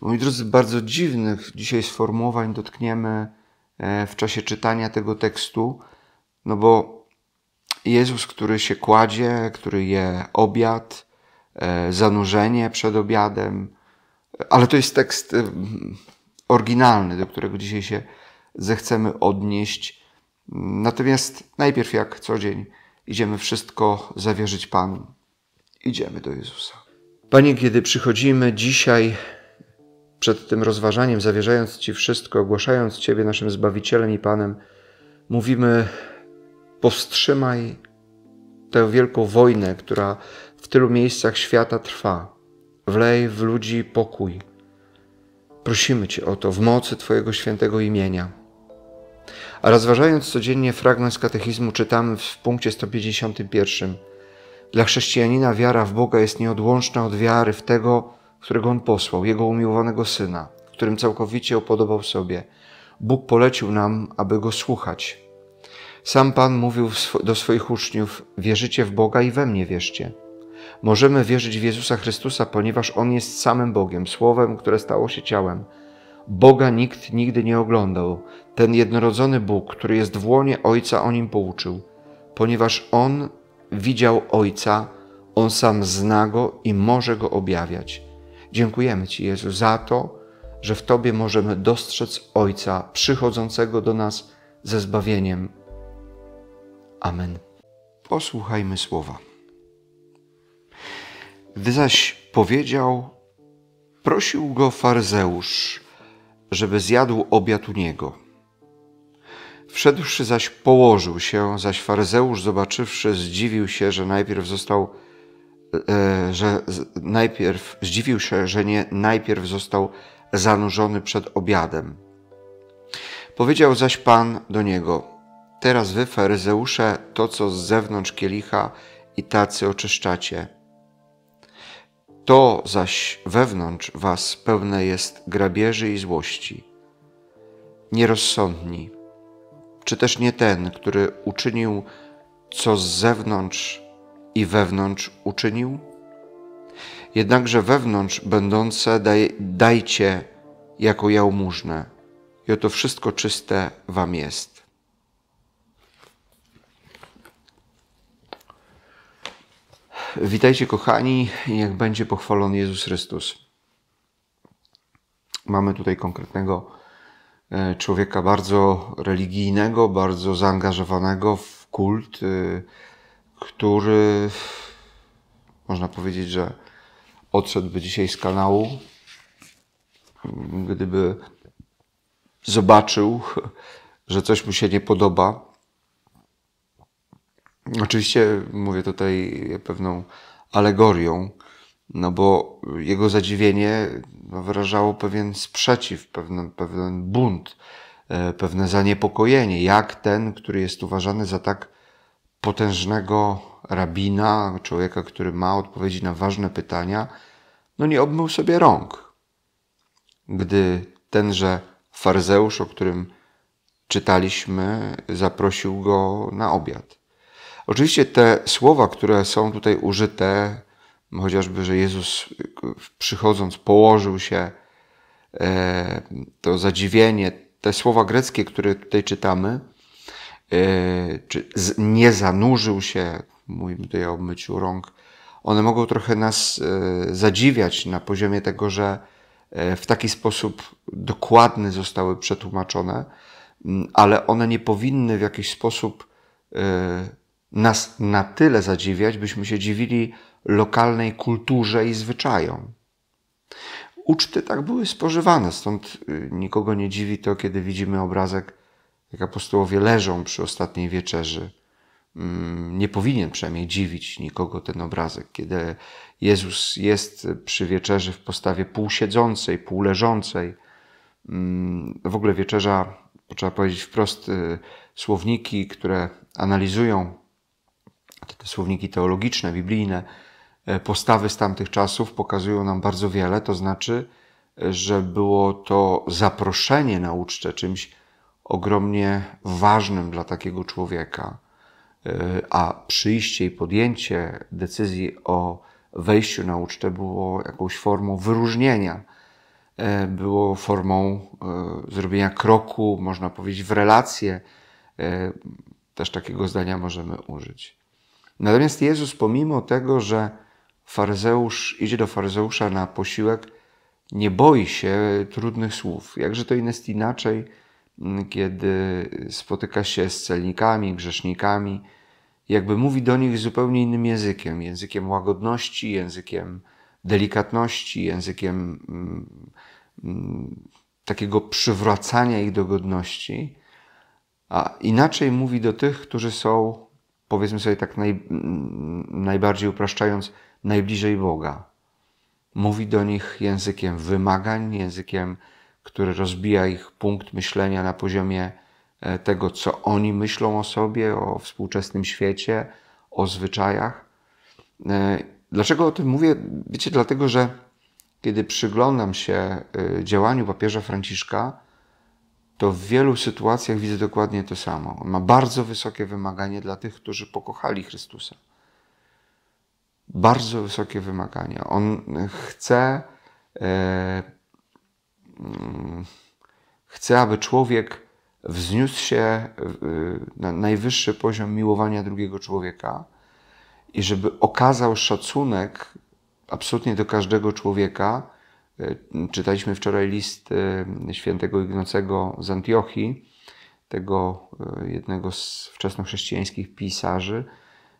Moi drodzy, bardzo dziwnych dzisiaj sformułowań dotkniemy e, w czasie czytania tego tekstu, no bo Jezus, który się kładzie, który je obiad, e, zanurzenie przed obiadem, e, ale to jest tekst oryginalny, do którego dzisiaj się zechcemy odnieść. Natomiast najpierw, jak co dzień, idziemy wszystko zawierzyć Panu. Idziemy do Jezusa. Panie, kiedy przychodzimy dzisiaj przed tym rozważaniem, zawierzając Ci wszystko, ogłaszając Ciebie naszym Zbawicielem i Panem, mówimy: powstrzymaj tę wielką wojnę, która w tylu miejscach świata trwa. Wlej w ludzi pokój. Prosimy Cię o to w mocy Twojego świętego imienia. A rozważając codziennie fragment z katechizmu, czytamy w punkcie 151. Dla chrześcijanina wiara w Boga jest nieodłączna od wiary w tego, którego On posłał, Jego umiłowanego Syna, którym całkowicie opodobał sobie. Bóg polecił nam, aby Go słuchać. Sam Pan mówił do swoich uczniów, wierzycie w Boga i we mnie wierzcie. Możemy wierzyć w Jezusa Chrystusa, ponieważ On jest samym Bogiem, Słowem, które stało się ciałem. Boga nikt nigdy nie oglądał. Ten jednorodzony Bóg, który jest w łonie Ojca, o nim pouczył. Ponieważ On widział Ojca, On sam zna Go i może Go objawiać. Dziękujemy Ci, Jezu, za to, że w Tobie możemy dostrzec Ojca przychodzącego do nas ze zbawieniem. Amen. Posłuchajmy słowa. Gdy zaś powiedział, prosił go faryzeusz, żeby zjadł obiad u niego. Wszedłszy zaś położył się, zaś faryzeusz zobaczywszy zdziwił się, że najpierw został E, że najpierw zdziwił się, że nie najpierw został zanurzony przed obiadem. Powiedział zaś Pan do niego: Teraz wy, faryzeusze, to co z zewnątrz kielicha i tacy oczyszczacie. To zaś wewnątrz was pełne jest grabieży i złości. Nierozsądni, czy też nie ten, który uczynił co z zewnątrz i wewnątrz uczynił? Jednakże wewnątrz będące daj, dajcie jako jałmużnę, i oto wszystko czyste wam jest. Witajcie kochani, jak będzie pochwalony Jezus Chrystus. Mamy tutaj konkretnego e, człowieka bardzo religijnego, bardzo zaangażowanego w kult, e, który można powiedzieć, że odszedłby dzisiaj z kanału, gdyby zobaczył, że coś mu się nie podoba. Oczywiście mówię tutaj pewną alegorią, no bo jego zadziwienie no, wyrażało pewien sprzeciw, pewien, pewien bunt, e, pewne zaniepokojenie, jak ten, który jest uważany za tak potężnego rabina, człowieka, który ma odpowiedzi na ważne pytania, no nie obmył sobie rąk. Gdy tenże farzeusz, o którym czytaliśmy, zaprosił go na obiad. Oczywiście te słowa, które są tutaj użyte, chociażby, że Jezus przychodząc położył się, e, to zadziwienie, te słowa greckie, które tutaj czytamy, Yy, czy nie zanurzył się, mówimy tutaj o myciu rąk, one mogą trochę nas yy, zadziwiać na poziomie tego, że yy, w taki sposób dokładny zostały przetłumaczone, mm, ale one nie powinny w jakiś sposób nas na tyle zadziwiać, byśmy się dziwili lokalnej kulturze i zwyczajom. Uczty tak były spożywane, stąd nikogo nie dziwi to, kiedy widzimy obrazek jak apostołowie leżą przy ostatniej wieczerzy, mm, nie powinien przynajmniej dziwić nikogo ten obrazek, kiedy Jezus jest przy wieczerzy w postawie półsiedzącej, półleżącej. Mm, w ogóle wieczerza, trzeba powiedzieć wprost, y, słowniki, które analizują te słowniki teologiczne, biblijne, e, postawy z tamtych czasów pokazują nam bardzo wiele, to znaczy, e, że było to zaproszenie na ucztę czymś ogromnie ważnym dla takiego człowieka, e, a przyjście i podjęcie decyzji o wejściu na ucztę było jakąś formą wyróżnienia, e, było formą e, zrobienia kroku, można powiedzieć, w relacje. Też takiego zdania możemy użyć. Natomiast Jezus, pomimo tego, że faryzeusz idzie do faryzeusza na posiłek, nie boi się trudnych słów. Jakże to jest inaczej? kiedy spotyka się z celnikami, grzesznikami, jakby mówi do nich zupełnie innym językiem językiem łagodności, językiem delikatności, językiem mm, mm, takiego przywracania ich do godności, a inaczej mówi do tych, którzy są, powiedzmy sobie tak naj, mm, najbardziej upraszczając, najbliżej Boga. Mówi do nich językiem wymagań, językiem który rozbija ich punkt myślenia na poziomie e, tego, co oni myślą o sobie, o współczesnym świecie, o zwyczajach. E, dlaczego o tym mówię? Wiecie, dlatego, że kiedy przyglądam się e, działaniu papieża Franciszka, to w wielu sytuacjach widzę dokładnie to samo. On ma bardzo wysokie wymaganie dla tych, którzy pokochali Chrystusa. Bardzo wysokie wymagania. On chce Mm, chce, aby człowiek wzniósł się na najwyższy poziom miłowania drugiego człowieka i żeby okazał szacunek absolutnie do każdego człowieka. Y, czytaliśmy wczoraj list y, świętego Ignacego z Antiochii, tego y, jednego z wczesnochrześcijańskich pisarzy,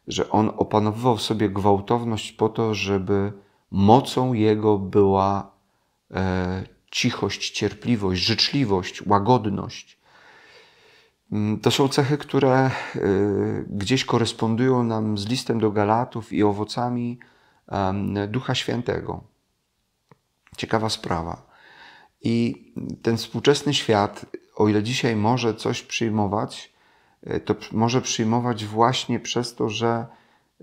że on opanowywał sobie gwałtowność po to, żeby mocą jego była cichość, cierpliwość, życzliwość, łagodność. Mm, to są cechy, które y, gdzieś korespondują nam z listem do Galatów i owocami Ducha Świętego. Ciekawa sprawa. I ten współczesny świat, o ile dzisiaj może coś przyjmować, y, to może przyjmować właśnie przez to, że,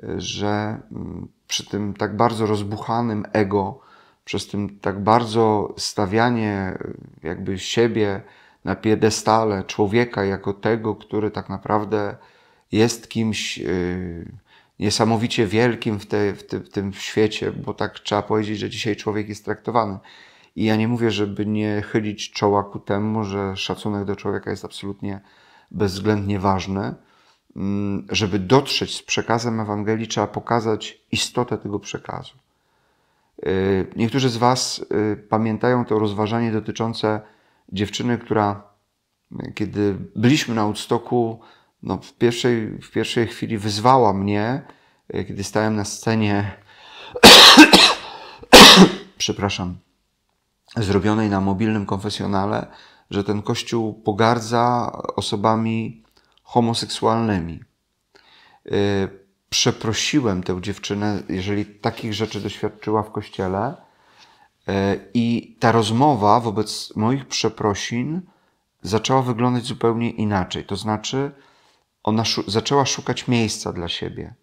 y, że mm, przy tym tak bardzo rozbuchanym ego, przez tym tak bardzo stawianie jakby siebie na piedestale człowieka jako tego, który tak naprawdę jest kimś y, niesamowicie wielkim w, te, w, te, w tym świecie, bo tak trzeba powiedzieć, że dzisiaj człowiek jest traktowany. I ja nie mówię, żeby nie chylić czoła ku temu, że szacunek do człowieka jest absolutnie bezwzględnie ważny. Mm, żeby dotrzeć z przekazem Ewangelii, trzeba pokazać istotę tego przekazu. Y, niektórzy z Was y, pamiętają to rozważanie dotyczące dziewczyny, która y, kiedy byliśmy na Woodstocku, no w, pierwszej, w pierwszej chwili wyzwała mnie, kiedy stałem na scenie, przepraszam, zrobionej na mobilnym konfesjonale, że ten kościół pogardza osobami homoseksualnymi przeprosiłem tę dziewczynę, jeżeli takich rzeczy doświadczyła w kościele. E, I ta rozmowa wobec moich przeprosin zaczęła wyglądać zupełnie inaczej. To znaczy, ona szu zaczęła szukać miejsca dla siebie.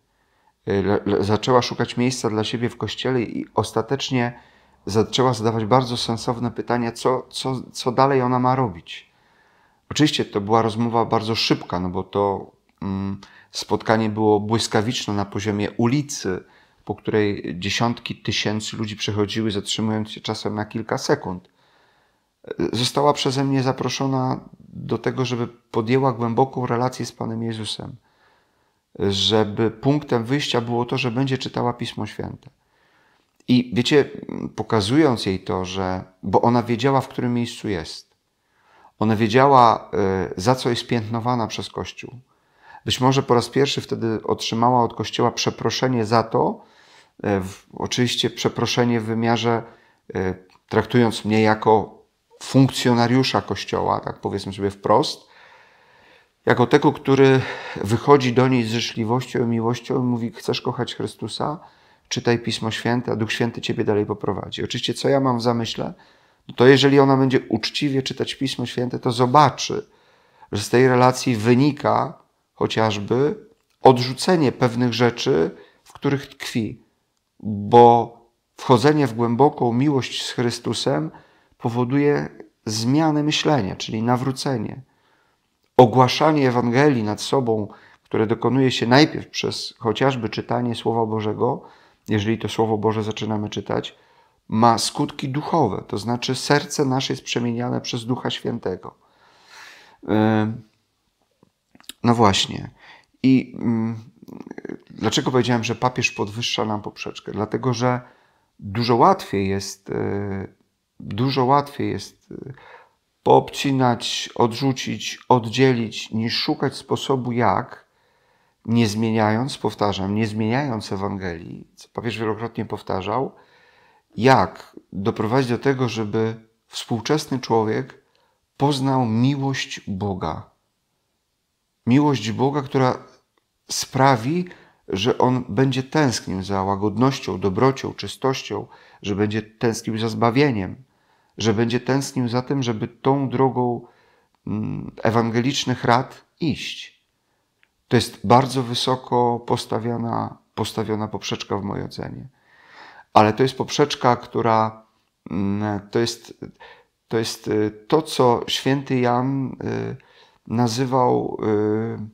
E, zaczęła szukać miejsca dla siebie w kościele i ostatecznie zaczęła zadawać bardzo sensowne pytania, co, co, co dalej ona ma robić. Oczywiście to była rozmowa bardzo szybka, no bo to. Mm, Spotkanie było błyskawiczne na poziomie ulicy, po której dziesiątki tysięcy ludzi przechodziły, zatrzymując się czasem na kilka sekund. Została przeze mnie zaproszona do tego, żeby podjęła głęboką relację z Panem Jezusem, żeby punktem wyjścia było to, że będzie czytała Pismo Święte. I wiecie, pokazując jej to, że, bo ona wiedziała, w którym miejscu jest, ona wiedziała, y, za co jest piętnowana przez Kościół być może po raz pierwszy wtedy otrzymała od Kościoła przeproszenie za to, e, oczywiście przeproszenie w wymiarze, e, traktując mnie jako funkcjonariusza Kościoła, tak powiedzmy sobie wprost, jako tego, który wychodzi do niej z życzliwością i miłością i mówi, chcesz kochać Chrystusa? Czytaj Pismo Święte, a Duch Święty Ciebie dalej poprowadzi. Oczywiście, co ja mam w zamyśle? No to jeżeli ona będzie uczciwie czytać Pismo Święte, to zobaczy, że z tej relacji wynika, chociażby odrzucenie pewnych rzeczy, w których tkwi, bo wchodzenie w głęboką miłość z Chrystusem powoduje zmianę myślenia, czyli nawrócenie. Ogłaszanie Ewangelii nad sobą, które dokonuje się najpierw przez chociażby czytanie Słowa Bożego, jeżeli to Słowo Boże zaczynamy czytać, ma skutki duchowe, to znaczy serce nasze jest przemieniane przez Ducha Świętego. Y no właśnie. I mm, dlaczego powiedziałem, że papież podwyższa nam poprzeczkę? Dlatego, że dużo łatwiej jest, e, dużo łatwiej jest yy, poobcinać, odrzucić, oddzielić, niż szukać sposobu jak, nie zmieniając, powtarzam, nie zmieniając Ewangelii, co papież wielokrotnie powtarzał, jak doprowadzić do tego, żeby współczesny człowiek poznał miłość Boga Miłość Boga, która sprawi, że on będzie tęsknił za łagodnością, dobrocią, czystością, że będzie tęsknił za zbawieniem, że będzie tęsknił za tym, żeby tą drogą mm, ewangelicznych rad iść. To jest bardzo wysoko postawiona, postawiona poprzeczka w mojej ocenie. Ale to jest poprzeczka, która mm, to jest to, jest y, to co święty Jan. Y, nazywał y,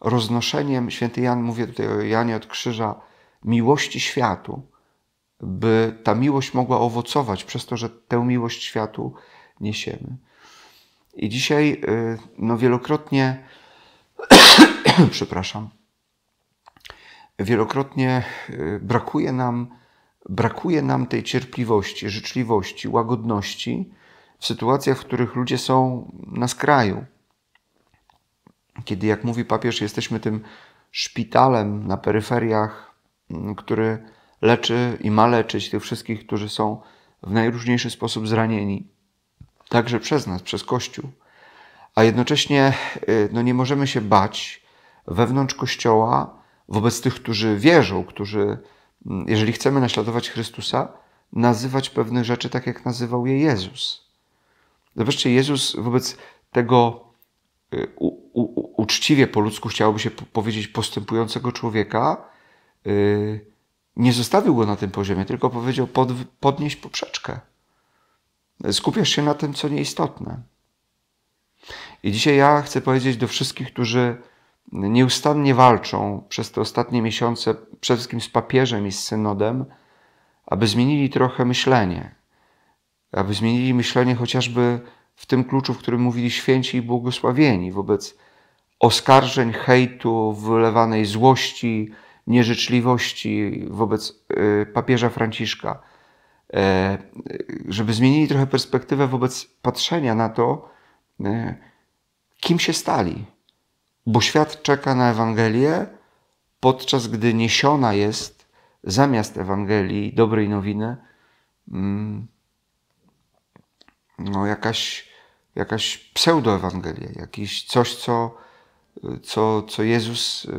roznoszeniem, święty Jan, mówię tutaj o Janie od Krzyża, miłości światu, by ta miłość mogła owocować przez to, że tę miłość światu niesiemy. I dzisiaj y, no wielokrotnie, przepraszam, wielokrotnie y, brakuje nam, brakuje nam tej cierpliwości, życzliwości, łagodności w sytuacjach, w których ludzie są na skraju kiedy, jak mówi papież, jesteśmy tym szpitalem na peryferiach, mm, który leczy i ma leczyć tych wszystkich, którzy są w najróżniejszy sposób zranieni, także przez nas, przez Kościół. A jednocześnie y, no, nie możemy się bać wewnątrz Kościoła wobec tych, którzy wierzą, którzy, mm, jeżeli chcemy naśladować Chrystusa, nazywać pewne rzeczy tak, jak nazywał je Jezus. Zobaczcie, Jezus wobec tego y, u, uczciwie po ludzku chciałoby się powiedzieć postępującego człowieka, y, nie zostawił go na tym poziomie, tylko powiedział pod, podnieść poprzeczkę. Skupiasz się na tym, co nieistotne. I dzisiaj ja chcę powiedzieć do wszystkich, którzy nieustannie walczą przez te ostatnie miesiące, przede wszystkim z papieżem i z synodem, aby zmienili trochę myślenie, aby zmienili myślenie chociażby w tym kluczu, w którym mówili święci i błogosławieni wobec oskarżeń, hejtu, wylewanej złości, nieżyczliwości wobec y, papieża Franciszka, e, żeby zmienili trochę perspektywę wobec patrzenia na to, y, kim się stali. Bo świat czeka na Ewangelię, podczas gdy niesiona jest zamiast Ewangelii, dobrej nowiny, mm, no, jakaś, jakaś pseudoewangelia, jakieś coś, co, co, co Jezus y,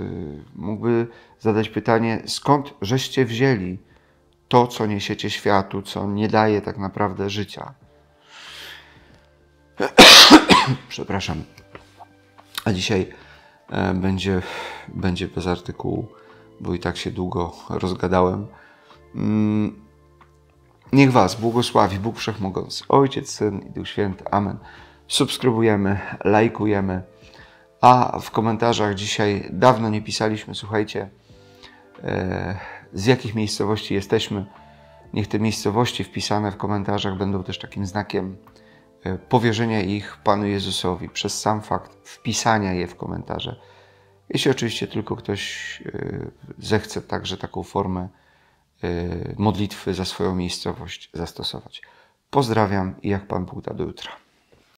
mógłby zadać pytanie, skąd żeście wzięli to, co niesiecie światu, co nie daje tak naprawdę życia. Przepraszam. A dzisiaj e, będzie, będzie bez artykułu, bo i tak się długo rozgadałem. Mm. Niech Was błogosławi Bóg Wszechmogący, Ojciec, Syn i Duch Święty. Amen. Subskrybujemy, lajkujemy. A w komentarzach dzisiaj dawno nie pisaliśmy, słuchajcie, e, z jakich miejscowości jesteśmy. Niech te miejscowości wpisane w komentarzach będą też takim znakiem e, powierzenia ich Panu Jezusowi przez sam fakt wpisania je w komentarze. Jeśli oczywiście tylko ktoś e, zechce także taką formę Y, modlitwy za swoją miejscowość zastosować. Pozdrawiam i jak Pan Bóg da do jutra.